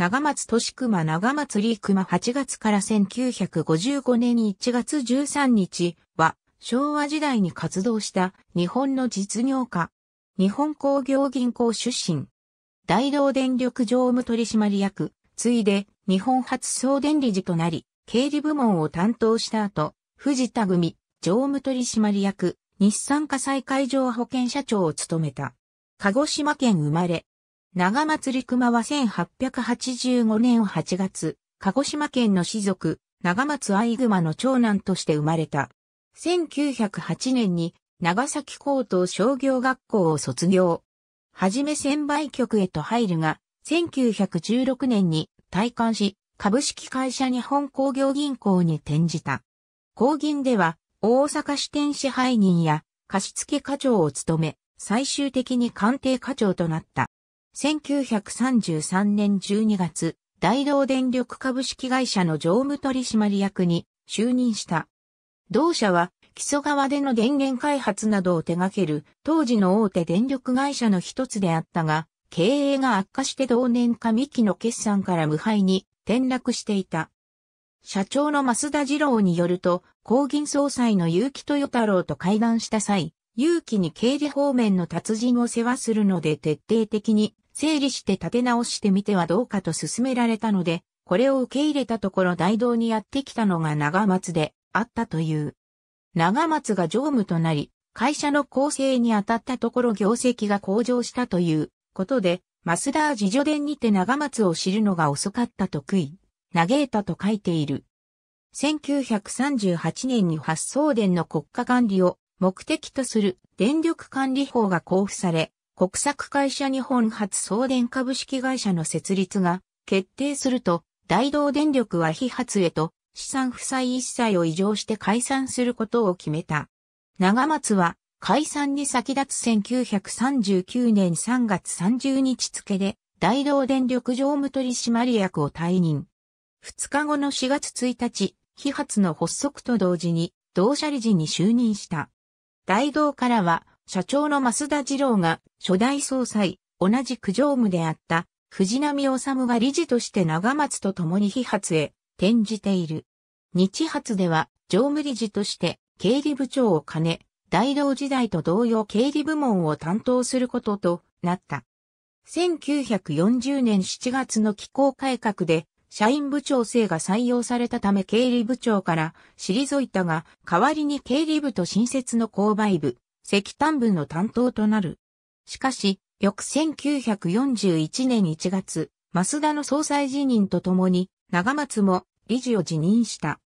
長松利熊長松利熊8月から1955年1月13日は昭和時代に活動した日本の実業家。日本工業銀行出身。大道電力常務取締役、ついで日本初送電理事となり、経理部門を担当した後、藤田組常務取締役、日産火災会場保険社長を務めた。鹿児島県生まれ、長松陸間は1885年8月、鹿児島県の士族、長松愛熊の長男として生まれた。1908年に長崎高等商業学校を卒業。はじめ専売局へと入るが、1916年に退官し、株式会社日本工業銀行に転じた。工銀では、大阪支店支配人や貸付課長を務め、最終的に官邸課長となった。1933年12月、大道電力株式会社の常務取締役に就任した。同社は、木曽川での電源開発などを手掛ける当時の大手電力会社の一つであったが、経営が悪化して同年上期の決算から無敗に転落していた。社長の増田二郎によると、公銀総裁の結城豊太郎と会談した際、結城に経理方面の達人を世話するので徹底的に整理して立て直してみてはどうかと勧められたので、これを受け入れたところ大道にやってきたのが長松であったという。長松が常務となり、会社の構成に当たったところ業績が向上したということで、マスダージ助伝にて長松を知るのが遅かったと悔い、嘆いたと書いている。1938年に発送電の国家管理を目的とする電力管理法が交付され、国策会社日本初送電株式会社の設立が決定すると、大道電力は非発へと資産負債一切を異常して解散することを決めた。長松は解散に先立つ1939年3月30日付で大道電力常務取締役を退任。2日後の4月1日、非発の発足と同時に同社理事に就任した。大道からは社長の増田次郎が初代総裁、同じ九条務であった藤波治が理事として長松と共に批発へ転じている。日発では常務理事として経理部長を兼ね、大道時代と同様経理部門を担当することとなった。1940年7月の機構改革で社員部長制が採用されたため経理部長から退いたが、代わりに経理部と新設の購買部、石炭部の担当となる。しかし、翌1941年1月、増田の総裁辞任とともに、長松も理事を辞任した。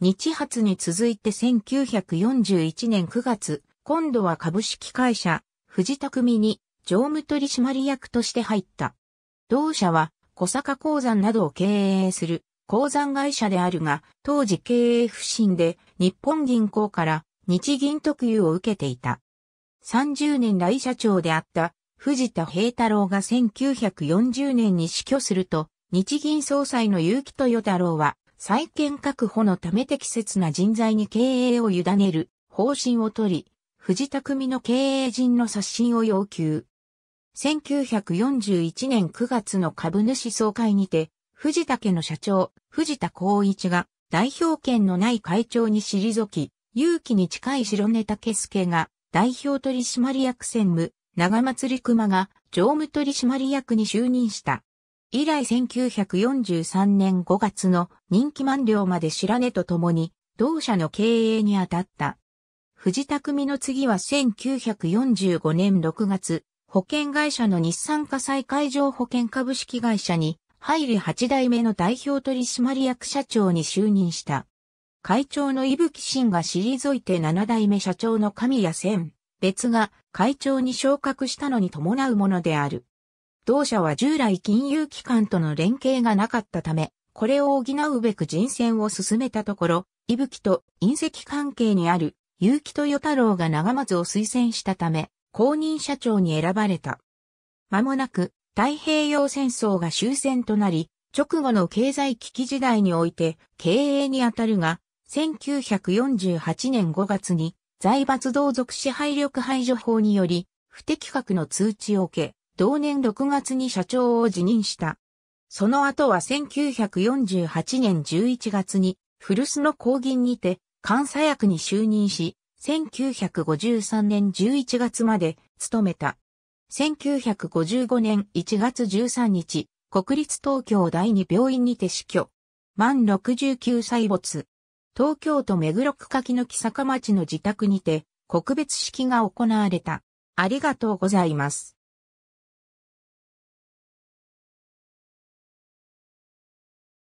日発に続いて1941年9月、今度は株式会社、藤田組に常務取締役として入った。同社は小坂鉱山などを経営する鉱山会社であるが、当時経営不振で日本銀行から日銀特有を受けていた。30年来社長であった藤田平太郎が1940年に死去すると、日銀総裁の結城豊太郎は、再建確保のため適切な人材に経営を委ねる方針をとり、藤田組の経営陣の刷新を要求。1941年9月の株主総会にて、藤田家の社長、藤田光一が代表権のない会長に退き、勇気に近い白根武助が代表取締役専務、長松里熊が常務取締役に就任した。以来1943年5月の任期満了まで白根と共に、同社の経営に当たった。藤田組の次は1945年6月、保険会社の日産火災会場保険株式会社に、入り8代目の代表取締役社長に就任した。会長の伊吹慎が退いて七代目社長の神谷千別が会長に昇格したのに伴うものである。同社は従来金融機関との連携がなかったため、これを補うべく人選を進めたところ、伊吹と隕石関係にある結城豊太郎が長松を推薦したため、公認社長に選ばれた。間もなく太平洋戦争が終戦となり、直後の経済危機時代において経営にあたるが、1948年5月に財閥同族支配力排除法により不適格の通知を受け、同年6月に社長を辞任した。その後は1948年11月に古巣の公銀にて監査役に就任し、1953年11月まで務めた。1955年1月13日、国立東京第二病院にて死去。満69歳没。東京都目黒区柿の木坂町の自宅にて、告別式が行われた。ありがとうございます。